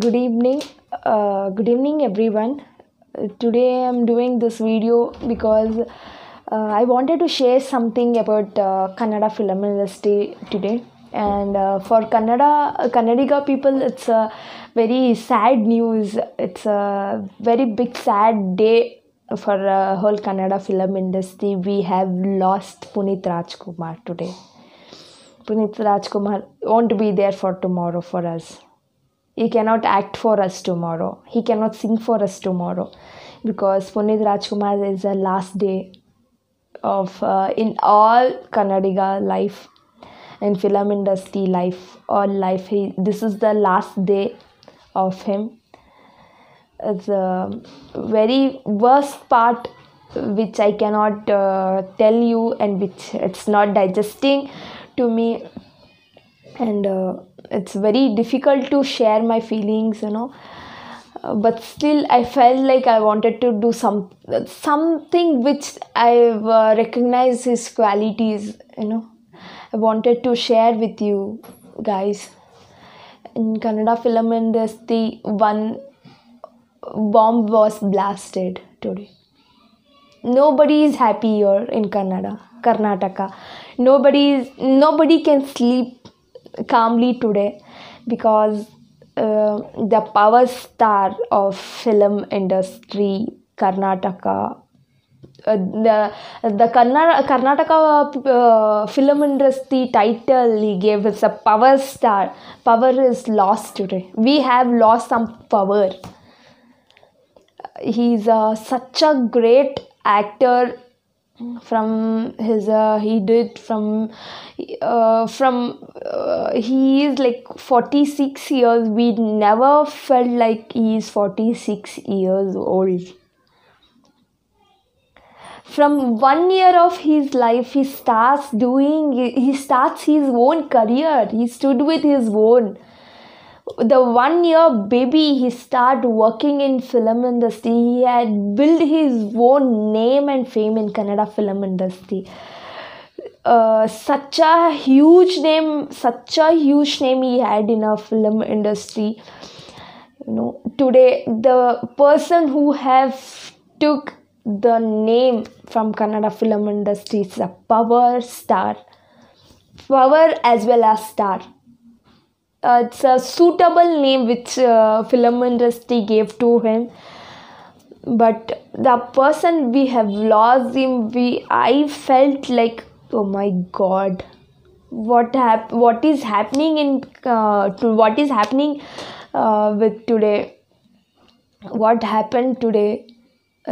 good evening uh, good evening everyone today i'm doing this video because uh, i wanted to share something about uh, kannada film industry today and uh, for kannada kannadiga people it's a very sad news it's a very big sad day for uh, whole kannada film industry we have lost punit rajkumar today punit rajkumar won't be there for tomorrow for us he cannot act for us tomorrow. He cannot sing for us tomorrow because Puneet Rajkumar is the last day of uh, in all Kannadiga life and film industry life all life he this is the last day of him the very worst part which i cannot uh, tell you and which it's not digesting to me and uh, it's very difficult to share my feelings you know uh, but still i felt like i wanted to do some something which i uh, recognize his qualities you know i wanted to share with you guys in kannada film industry one bomb was blasted today nobody is happy here in kannada karnataka nobody is nobody can sleep calmly today because uh, the power star of film industry karnataka uh, the the Karnataka uh, film industry title he gave us a power star. Power is lost today. We have lost some power. He's uh, such a great actor from his uh, he did from uh, from uh, he is like 46 years we never felt like he is 46 years old from one year of his life he starts doing he starts his own career he stood with his own the one year baby he started working in film industry he had built his own name and fame in kannada film industry uh, such a huge name such a huge name he had in our film industry you know today the person who have took the name from kannada film industry is a power star power as well as star uh, it's a suitable name which uh, film industry gave to him but the person we have lost him we i felt like oh my god what hap- what is happening in uh, to what is happening uh, with today what happened today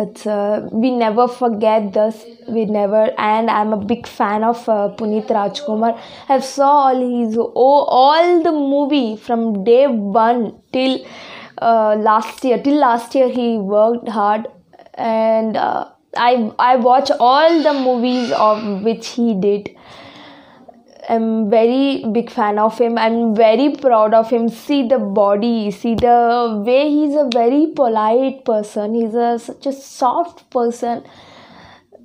it's uh, we never forget this we never and i'm a big fan of uh, puneet rajkumar i have saw all his oh, all the movie from day one till uh, last year till last year he worked hard and uh, i i watch all the movies of which he did am very big fan of him. I'm very proud of him. See the body, see the way he's a very polite person. He's a such a soft person.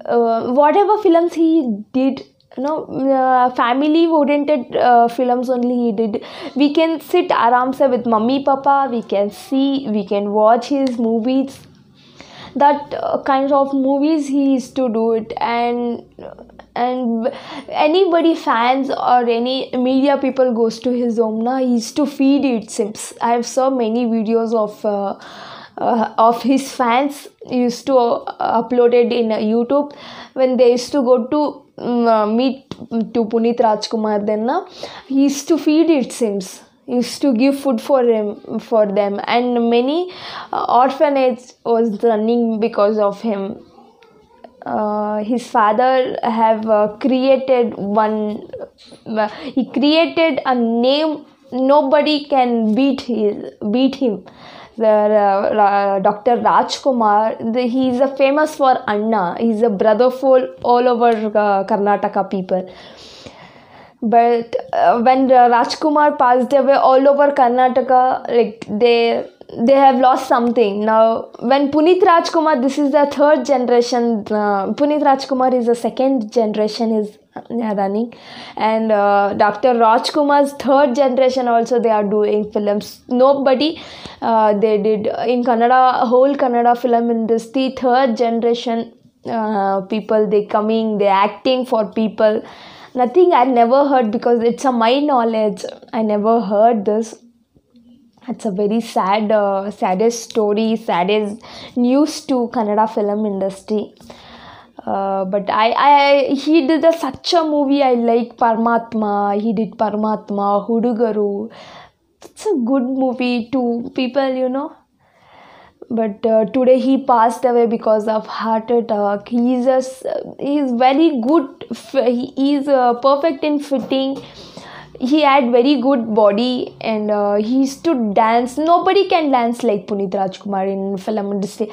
Uh, whatever films he did, you know, uh, family oriented uh, films only he did. We can sit aramse with mummy, papa. We can see, we can watch his movies. That uh, kind of movies he used to do it and and anybody fans or any media people goes to his home na he used to feed it sims i have saw many videos of uh, uh, of his fans used to uh, uploaded in uh, youtube when they used to go to um, meet to punit rajkumar then na he used to feed it sims used to give food for him for them and many uh, orphanage was running because of him uh, his father have uh, created one uh, he created a name nobody can beat his, beat him the, uh, uh, dr rajkumar the, he is famous for anna he is a brother for all over uh, karnataka people but when rajkumar passed away all over karnataka like they they have lost something. Now, when Punit Rajkumar, this is the third generation, uh, Punit Rajkumar is the second generation, is running. Uh, and uh, Dr. Rajkumar's third generation also, they are doing films. Nobody, uh, they did in Kannada, whole Kannada film industry, third generation uh, people, they coming, they acting for people. Nothing I never heard because it's a my knowledge. I never heard this it's a very sad uh, saddest story saddest news to kannada film industry uh, but I, I he did a, such a movie I like Paramatma he did Paramatma Hudugaru it's a good movie to people you know but uh, today he passed away because of heart attack he is a, he is very good he is uh, perfect in fitting he had very good body and uh, he used to dance nobody can dance like puneet rajkumar in film industry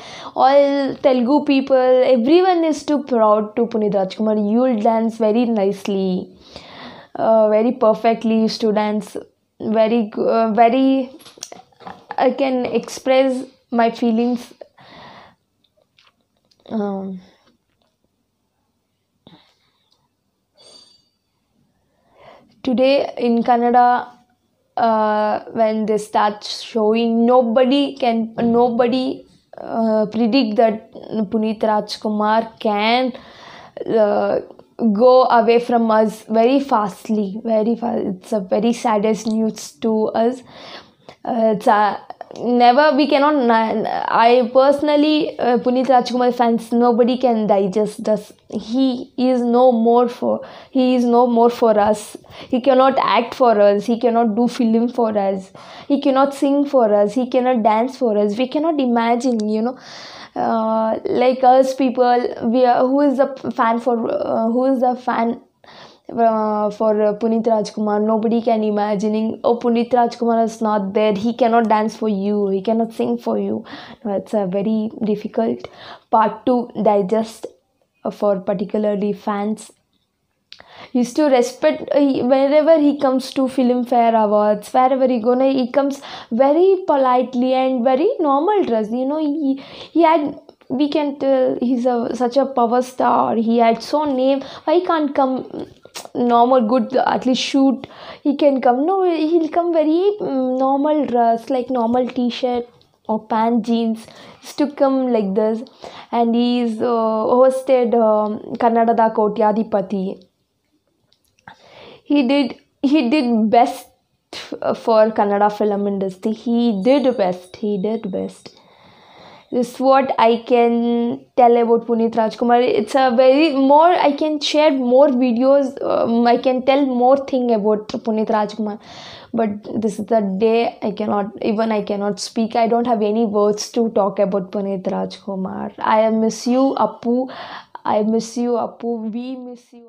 all telugu people everyone is too proud to puneet rajkumar you'll dance very nicely uh, very perfectly used to dance very uh, very i can express my feelings um, today in Canada, uh, when they start showing, nobody can nobody uh, predict that Puneet Rajkumar can uh, go away from us very fastly. Very fast. It's a very saddest news to us. Uh, it's a never we cannot i personally uh, puneet rajkumar fans nobody can digest this he is no more for he is no more for us he cannot act for us he cannot do film for us he cannot sing for us he cannot dance for us we cannot imagine you know uh, like us people we are who is the fan for uh, who is the fan uh, for uh, Punit Rajkumar. Nobody can imagining, oh, Punit Rajkumar is not there. He cannot dance for you. He cannot sing for you. it's a very difficult part to digest for particularly fans used to respect uh, wherever he comes to Filmfare awards wherever he goes, he comes very politely and very normal dress you know he he had we can tell he's a such a power star he had so name why can't come normal good at least shoot he can come no he'll come very mm, normal dress like normal t-shirt or pant jeans used to come like this and he's uh, hosted um, kannada kannadada kotyadipati he did he did best uh, for kannada film industry he did best he did best this what i can tell about puneet rajkumar it's a very more i can share more videos um, i can tell more thing about puneet rajkumar but this is the day i cannot even i cannot speak i don't have any words to talk about puneet rajkumar i miss you appu i miss you appu we miss you